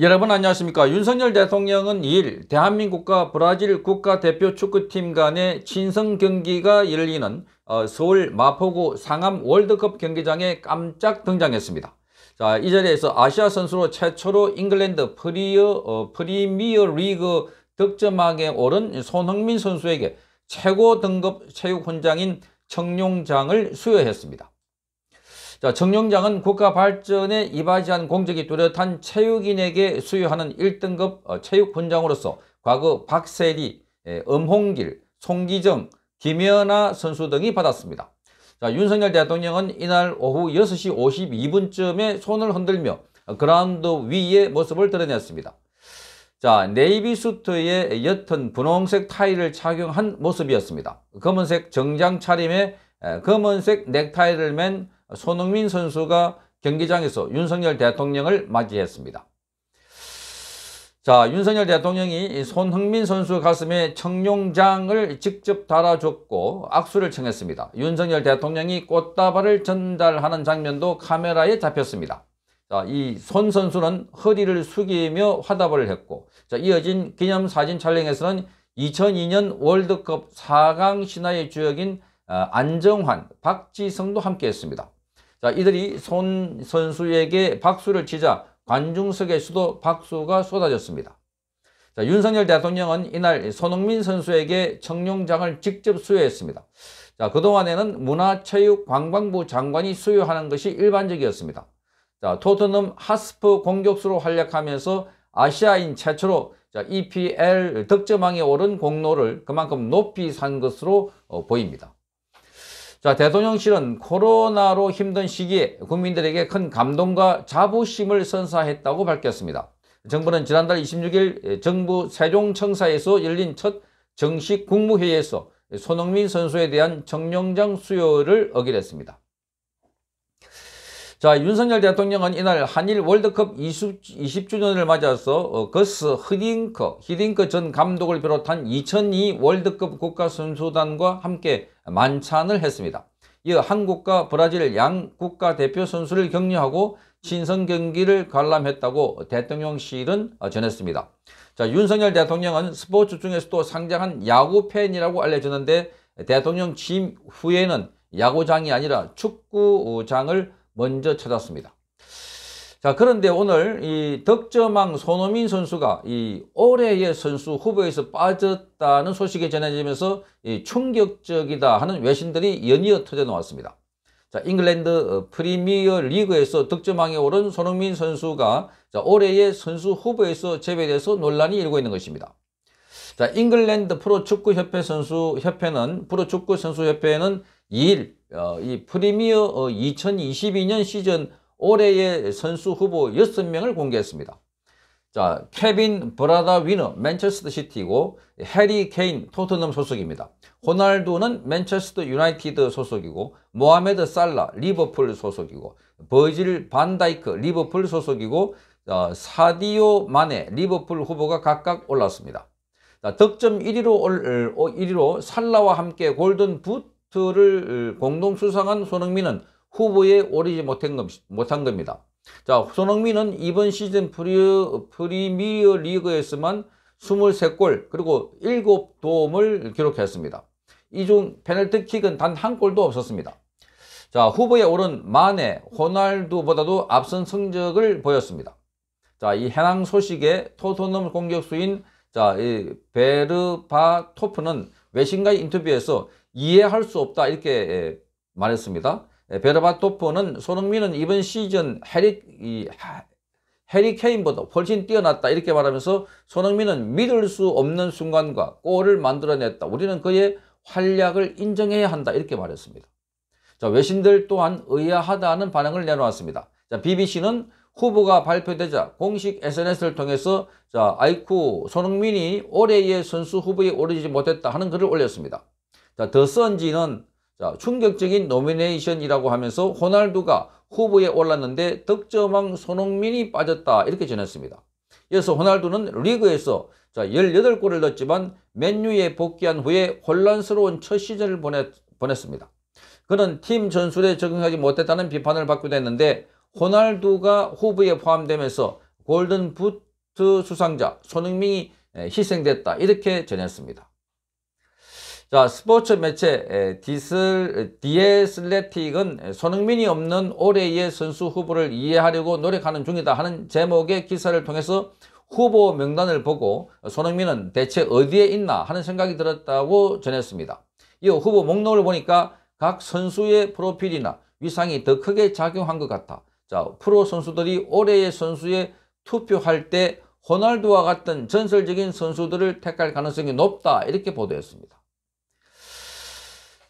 여러분 안녕하십니까 윤석열 대통령은 2일 대한민국과 브라질 국가대표 축구팀 간의 친선 경기가 열리는 어, 서울 마포구 상암 월드컵 경기장에 깜짝 등장했습니다 자, 이 자리에서 아시아 선수로 최초로 잉글랜드 프리어, 어, 프리미어 리그 득점왕에 오른 손흥민 선수에게 최고 등급 체육훈장인 청룡장을 수여했습니다 자, 정룡장은 국가 발전에 이바지한 공적이 뚜렷한 체육인에게 수여하는 1등급 어, 체육훈장으로서 과거 박세리, 엄홍길, 송기정, 김연아 선수 등이 받았습니다. 자, 윤석열 대통령은 이날 오후 6시 52분쯤에 손을 흔들며 그라운드 위의 모습을 드러냈습니다. 자, 네이비 수트에 옅은 분홍색 타이를 착용한 모습이었습니다. 검은색 정장 차림에 검은색 넥타이를 맨 손흥민 선수가 경기장에서 윤석열 대통령을 맞이했습니다. 자, 윤석열 대통령이 손흥민 선수 가슴에 청룡장을 직접 달아줬고 악수를 청했습니다. 윤석열 대통령이 꽃다발을 전달하는 장면도 카메라에 잡혔습니다. 자, 이 손 선수는 허리를 숙이며 화답을 했고 자, 이어진 기념사진 촬영에서는 2002년 월드컵 4강 신화의 주역인 어, 안정환, 박지성도 함께했습니다. 자, 그러니까 이들이 손 선수에게 박수를 치자 관중석에서도 박수가 쏟아졌습니다. 자, 윤석열 대통령은 이날 손흥민 선수에게 청룡장을 직접 수여했습니다. 자, 그동안에는 문화체육관광부 장관이 수여하는 것이 일반적이었습니다. 자, 토트넘 하스프 공격수로 활약하면서 아시아인 최초로 자, EPL 득점왕에 오른 공로를 그만큼 높이 산 것으로 어, 보입니다. 자, 대통령실은 코로나로 힘든 시기에 국민들에게 큰 감동과 자부심을 선사했다고 밝혔습니다. 정부는 지난달 26일 정부 세종청사에서 열린 첫 정식 국무회의에서 손흥민 선수에 대한 정령장 수여를 어기했습니다. 자 윤석열 대통령은 이날 한일 월드컵 20, 주년을 맞아서 어, 거스 히딩크, 히딩크 전 감독을 비롯한 2002 월드컵 국가선수단과 함께 만찬을 했습니다. 이어 한국과 브라질 양 국가대표 선수를 격려하고 신선 경기를 관람했다고 대통령실은 전했습니다. 자 윤석열 대통령은 스포츠 중에서도 상장한 야구 팬이라고 알려졌는데 대통령 취임 후에는 야구장이 아니라 축구장을 먼저 찾았습니다. 자, 그런데 오늘 이 덕점왕 손흥민 선수가 이 올해의 선수 후보에서 빠졌다는 소식이 전해지면서 이 충격적이다 하는 외신들이 연이어 터져 나왔습니다. 자, 잉글랜드 어, 프리미어 리그에서 득점왕에 오른 손흥민 선수가 자, 올해의 선수 후보에서 제외돼서 논란이 일고 있는 것입니다. 자, 잉글랜드 프로축구협회 선수 협회는 프로축구 선수 협회는 2일 어, 이 프리미어 어, 2022년 시즌 올해의 선수 후보 6명을 공개했습니다. 자, 케빈 브라다 위너 맨체스터 시티고 해리 케인 토트넘 소속입니다. 호날두는 맨체스터 유나이티드 소속이고 모하메드 살라 리버풀 소속이고 버질 반다이크 리버풀 소속이고 어, 사디오 마네 리버풀 후보가 각각 올랐습니다. 자, 득점 1위로, 올, 1위로 어, 살라와 함께 골든 부트 트를 공동 수상한 손흥민은 후보에 오르지 못한, 것, 못한 겁니다. 자, 손흥민은 이번 시즌 프리 프리미어 리그에서만 23골 그리고 7도움을 기록했습니다. 이중 페널티킥은 단 한 골도 없었습니다. 자, 후보에 오른 마네, 호날두보다도 앞선 성적을 보였습니다. 자, 이해낭 소식에 토트넘 공격수인 자, 이 베르바토프는 외신과의 인터뷰에서 이해할 수 없다 이렇게 예, 말했습니다. 예, 베르바토프는 손흥민은 이번 시즌 해리, 이, 해리 케인보다 훨씬 뛰어났다 이렇게 말하면서 손흥민은 믿을 수 없는 순간과 골을 만들어냈다. 우리는 그의 활약을 인정해야 한다 이렇게 말했습니다. 자, 외신들 또한 의아하다는 반응을 내놓았습니다. 자, BBC는 후보가 발표되자 공식 SNS를 통해서 자 아이쿠 손흥민이 올해의 선수 후보에 오르지 못했다 하는 글을 올렸습니다. 자 더선지는 자 충격적인 노미네이션이라고 하면서 호날두가 후보에 올랐는데 득점왕 손흥민이 빠졌다 이렇게 전했습니다. 이어서 호날두는 리그에서 자 18골을 넣었지만 맨유에 복귀한 후에 혼란스러운 첫 시즌을 보냈, 보냈습니다. 그는 팀 전술에 적응하지 못했다는 비판을 받기도 했는데 호날두가 후보에 포함되면서 골든 부트 수상자 손흥민이 희생됐다 이렇게 전했습니다. 자 스포츠 매체 디슬 디에슬레틱은 손흥민이 없는 올해의 선수 후보를 이해하려고 노력하는 중이다 하는 제목의 기사를 통해서 후보 명단을 보고 손흥민은 대체 어디에 있나 하는 생각이 들었다고 전했습니다. 이 후보 목록을 보니까 각 선수의 프로필이나 위상이 더 크게 작용한 것 같아 자, 프로 선수들이 올해의 선수에 투표할 때 호날두와 같은 전설적인 선수들을 택할 가능성이 높다 이렇게 보도했습니다.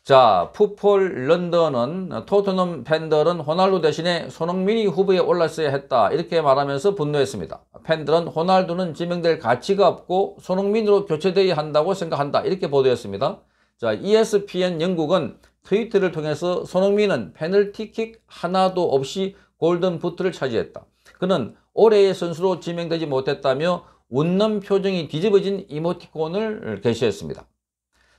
자, 푸폴 런던은 토트넘 팬들은 호날두 대신에 손흥민이 후보에 올랐어야 했다 이렇게 말하면서 분노했습니다. 팬들은 호날두는 지명될 가치가 없고 손흥민으로 교체되어야 한다고 생각한다 이렇게 보도했습니다. 자, ESPN 영국은 트위터를 통해서 손흥민은 페널티킥 하나도 없이 골든 부트를 차지했다. 그는 올해의 선수로 지명되지 못했다며 웃는 표정이 뒤집어진 이모티콘을 게시했습니다.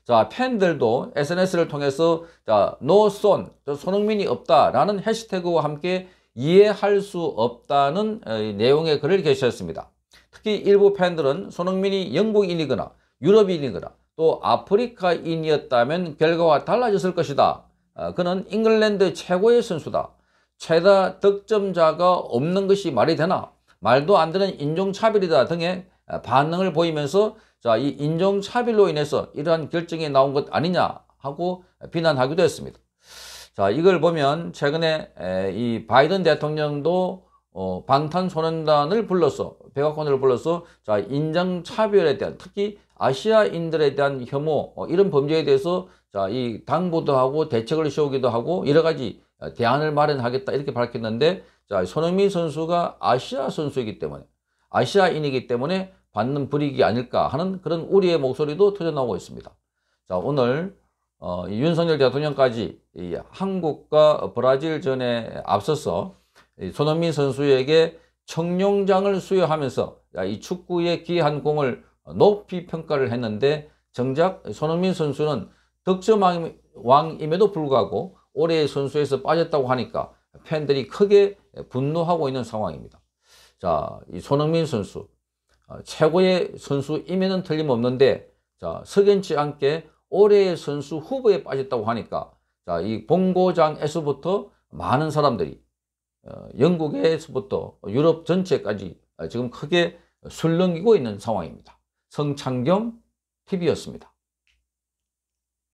자, 팬들도 SNS를 통해서 자, 노손, 손흥민이 없다라는 해시태그와 함께 이해할 수 없다는 내용의 글을 게시했습니다. 특히 일부 팬들은 손흥민이 영국인이거나 유럽인이거나 또 아프리카인이었다면 결과가 달라졌을 것이다. 아, 그는 잉글랜드 최고의 선수다. 최다 득점자가 없는 것이 말이 되나 말도 안 되는 인종차별이다 등의 반응을 보이면서 자, 이 인종차별로 인해서 이러한 결정이 나온 것 아니냐 하고 비난하기도 했습니다. 자, 이걸 보면 최근에 이 바이든 대통령도 어, 방탄소년단을 불러서 백악관을 불러서 자, 인종차별에 대한 특히 아시아인들에 대한 혐오 어, 이런 범죄에 대해서 자, 이 당부도 하고 대책을 세우기도 하고 여러 가지 아, 대안을 마련하겠다 이렇게 밝혔는데 자 손흥민 선수가 아시아 선수이기 때문에 아시아인이기 때문에 받는 불이익이 아닐까 하는 그런 우리의 목소리도 터져나오고 있습니다. 자 오늘 어, 윤석열 대통령까지 이 한국과 브라질 전에 앞서서 이 손흥민 선수에게 청룡장을 수여하면서 이축구의 기한 공을 높이 평가를 했는데 정작 손흥민 선수는 득점왕임에도 불구하고 올해의 선수에서 빠졌다고 하니까 팬들이 크게 분노하고 있는 상황입니다. 자, 이 손흥민 선수 어, 최고의 선수임에는 틀림없는데 자, 석연치 않게 올해의 선수 후보에 빠졌다고 하니까 자, 이 본고장에서부터 많은 사람들이 어, 영국에서부터 유럽 전체까지 지금 크게 술렁이고 있는 상황입니다. 성창경 TV였습니다.